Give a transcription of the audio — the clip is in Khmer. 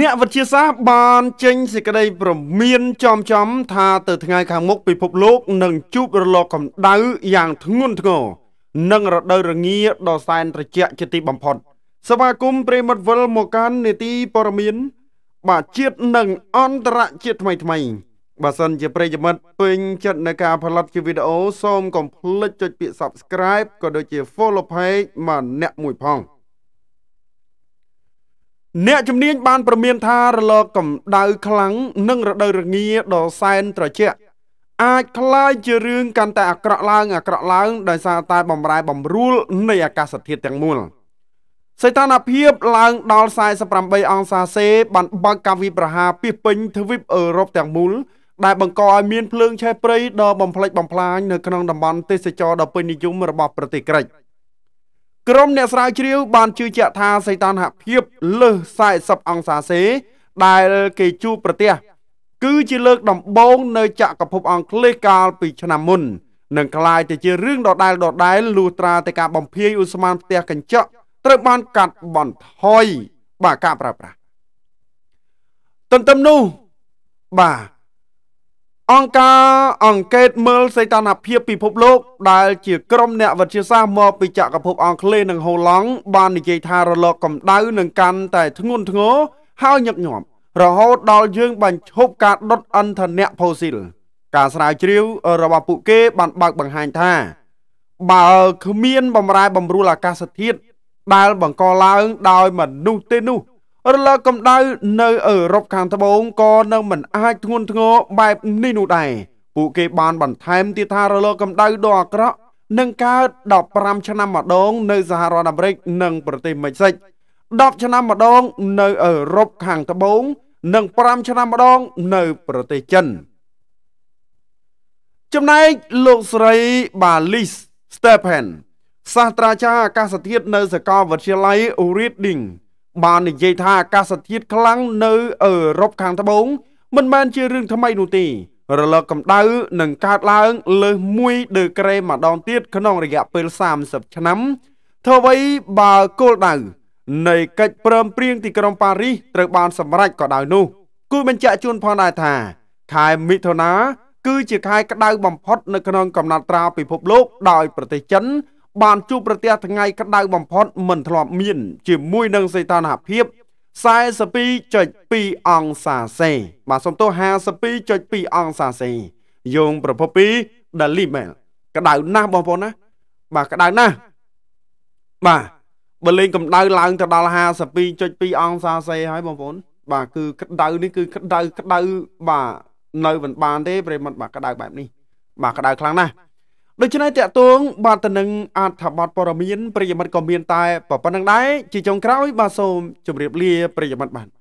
អ្នកវិទ្យាសាស្ត្របានចេញសេចក្តីប្រមានចំចំថាទៅថ្ងៃខាងមុខពិភពលោកនឹងជួបរលកកម្ដៅយ៉ាងធ្ងន់ធ្ងរនិងរដូវរងាដ៏សែនត្រជាក់ជាទីបំផុតសមាគមព្រមិតវិលមកកាន់នេតិព័រមាន បាទជាតិនិងអន្តរជាតិថ្មីថ្មីបើសិនជាប្រិយមិត្តពេញចិត្តនៅការផលិតជាវីដេអូសូមកុំភ្លេចចុចពាក្យ Subscribe ក៏ដូចជា Follow Page មកអ្នកមួយផង។អ្នកជំនាញបានប្រមានថារលកកម្ដៅខ្លាំងនិងរដូវរងាដ៏សែនត្រជាក់អាចคล้ายជារឿងកាន់តែអាក្រក់ឡើងអាក្រក់ឡើងដោយសារតែបំរែបំរួលនៃអាកាសធាតុទាំងមូលសីតុណ្ហភាពឡើងដល់48អង្សាសេបានបើកកម្មវិប្រហាពីពេញទ្វីបអឺរ៉ុបទាំងមូលដែលបង្កឲ្យមានភ្លើងឆេះព្រៃដ៏បំផ្លិចបំផ្លាញនៅក្នុងតំបន់ទេសចរដ៏ពេញនិយមរបស់ប្រទេសក្រិច។ក្រុមអ្នកស្រាវជ្រាវបានជឿជាក់ថាសីតុណ្ហភាព លើស40អង្សាសេ ដែលគេជួបប្រទះគឺ ជាលើក ដំបូង នៅចក្រភពអង់គ្លេសកាលពីឆ្នាំមុននឹងក្លាយទៅជារឿងដដែលដដែលលុះត្រាតែការបំភាយឧស្ម័នផ្ទះកញ្ចក់ត្រូវបានកាត់បន្ថយបាទការប្រើប្រាស់ទន្ទឹមនោះបាទអង្គការអង្កេតមើលសីតុណ្ហភាពពិភពលោកដែលជាក្រុមអ្នកវិទ្យាសាស្ត្រមកពីចក្រភពអង់គ្លេសនិងហូឡង់បាននិយាយថារលកកម្ដៅនឹងកាន់តែធ្ងន់ធ្ងរហើយញឹកញាប់រហូតដល់យើងបញ្ឈប់ការដុតអន្ធនៈផូស៊ីលការស្រាវជ្រាវរបស់ពួកគេបានបើកបង្ហាញថាបើគ្មានបំរែបំរួលអាកាសធាតុដែលបង្កឡើងដោយមនុស្សទេនោះរលកកម្ដៅនៅអឺរ៉ុបខាងត្បូងក៏នឹងមិនអាចធ្ងន់ធ្ងរបែបនេះនោះដែរពួកគេបានបន្ថែមទៀតថារលកកម្ដៅដ៏អាក្រក់នឹងកើត15ឆ្នាំម្ដង នៅសហរដ្ឋអាមេរិក និងប្រទេសមិចសិច10ឆ្នាំម្ដង នៅអឺរ៉ុបខាងត្បូង និង5ឆ្នាំម្ដង នៅប្រទេសចិន ចំណែកលោកស្រីបាលីស Stephen សាស្ត្រាចារ្យអាកាសធាតុនៅសាកលវិទ្យាល័យ Reading បាននិយាយថាអាកាសធាតុខ្លាំងនៅអឺរ៉ុបខាងត្បូងមិនមែនជារឿងថ្មីនោះទេរលកកម្ដៅនឹងកើតឡើង លើស1ដឺក្រេម្ដងទៀតក្នុងរយៈពេល30ឆ្នាំធ្វើអ្វីបើគោលដៅនៃកិច្ចព្រមព្រៀងទីក្រុងប៉ារីសត្រូវបានសម្រេចក៏ដោយនោះគូបញ្ជាក់ជូនផងដែរថាខែមិថុនាគឺ ជាខែក្តៅបំផុតនៅក្នុងកំណត់ត្រាពិភពលោកដោយប្រទេសចិនបានជួបប្រទះថ្ងៃក្តៅបំផុត មិនធ្លាប់មាន ជាមួយនឹងសីតុណ្ហភាព42.2អង្សាសេ បាទសំទោស52.2អង្សាសេយោងប្រភពពី Daily Mail ក្តៅណាស់បងប្អូនណា បាទក្តៅណាស់បាទបើលេងកម្ដៅឡើងទៅដល់52.2អង្សាសេហើយបងប្អូនបាទគឺក្តៅនេះគឺ ក្តៅក្តៅបាទនៅមិនបានទេ ប្រិមត្តបាទក្តៅបែបនេះ បាទក្តៅខ្លាំងណាស់ដូច្នេះតកតងបាទទៅនឹងអត្ថបទព័ត៌មានប្រិយមិត្តក៏មានតែប៉ុណ្្នឹងដែរជាចុងក្រោយបាទសូមជម្រាបលាប្រិយមិត្តបាទ